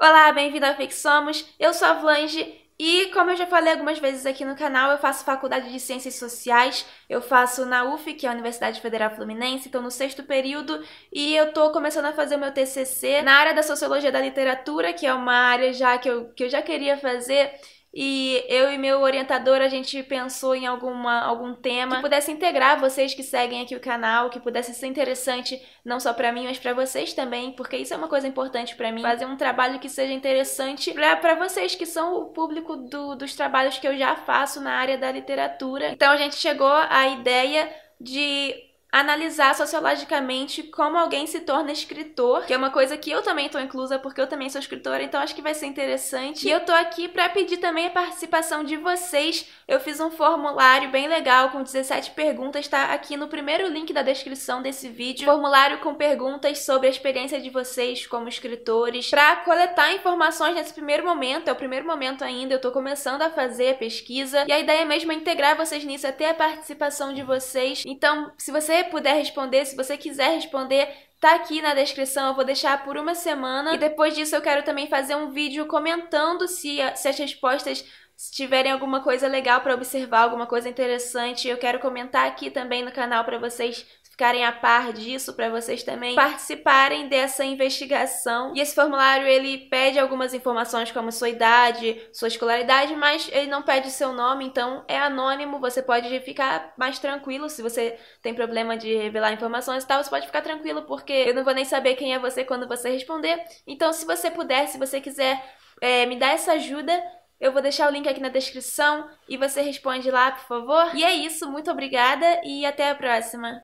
Olá, bem-vindo ao Fix Somos. Eu sou a Vlange e, como eu já falei algumas vezes aqui no canal, eu faço faculdade de Ciências Sociais. Eu faço na UF, que é a Universidade Federal Fluminense, estou no sexto período e eu estou começando a fazer o meu TCC na área da Sociologia da Literatura, que é uma área já que eu, que eu já queria fazer e eu e meu orientador, a gente pensou em alguma, algum tema que pudesse integrar vocês que seguem aqui o canal, que pudesse ser interessante não só para mim, mas para vocês também, porque isso é uma coisa importante para mim, fazer um trabalho que seja interessante para vocês que são o público do, dos trabalhos que eu já faço na área da literatura. Então a gente chegou à ideia de analisar sociologicamente como alguém se torna escritor, que é uma coisa que eu também estou inclusa porque eu também sou escritora, então acho que vai ser interessante. E eu estou aqui para pedir também a participação de vocês. Eu fiz um formulário bem legal com 17 perguntas, está aqui no primeiro link da descrição desse vídeo. Formulário com perguntas sobre a experiência de vocês como escritores, para coletar informações nesse primeiro momento, é o primeiro momento ainda, eu estou começando a fazer a pesquisa. E a ideia mesmo é integrar vocês nisso até a participação de vocês. Então, se você você puder responder, se você quiser responder, tá aqui na descrição, eu vou deixar por uma semana. E depois disso eu quero também fazer um vídeo comentando se, se as respostas se tiverem alguma coisa legal para observar, alguma coisa interessante, eu quero comentar aqui também no canal para vocês ficarem a par disso, para vocês também participarem dessa investigação. E esse formulário ele pede algumas informações como sua idade, sua escolaridade, mas ele não pede seu nome, então é anônimo, você pode ficar mais tranquilo se você tem problema de revelar informações e tal, você pode ficar tranquilo porque eu não vou nem saber quem é você quando você responder. Então, se você puder, se você quiser é, me dar essa ajuda, eu vou deixar o link aqui na descrição e você responde lá, por favor. E é isso, muito obrigada e até a próxima!